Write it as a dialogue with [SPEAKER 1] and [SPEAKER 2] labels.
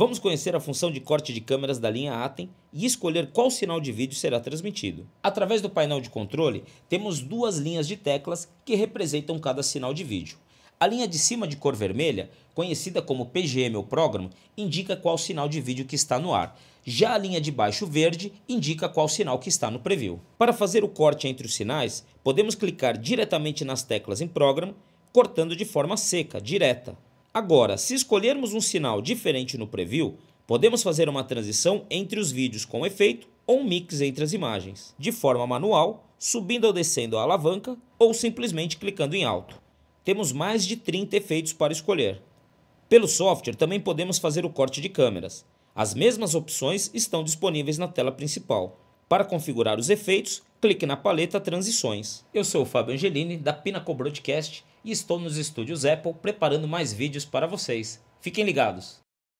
[SPEAKER 1] Vamos conhecer a função de corte de câmeras da linha Atem e escolher qual sinal de vídeo será transmitido. Através do painel de controle, temos duas linhas de teclas que representam cada sinal de vídeo. A linha de cima de cor vermelha, conhecida como PGM ou Program, indica qual sinal de vídeo que está no ar. Já a linha de baixo verde indica qual sinal que está no preview. Para fazer o corte entre os sinais, podemos clicar diretamente nas teclas em Program, cortando de forma seca, direta. Agora, se escolhermos um sinal diferente no preview, podemos fazer uma transição entre os vídeos com efeito ou um mix entre as imagens, de forma manual, subindo ou descendo a alavanca ou simplesmente clicando em alto. Temos mais de 30 efeitos para escolher. Pelo software também podemos fazer o corte de câmeras. As mesmas opções estão disponíveis na tela principal. Para configurar os efeitos, clique na paleta Transições. Eu sou o Fábio Angelini, da Pinaco Broadcast, e estou nos estúdios Apple preparando mais vídeos para vocês. Fiquem ligados!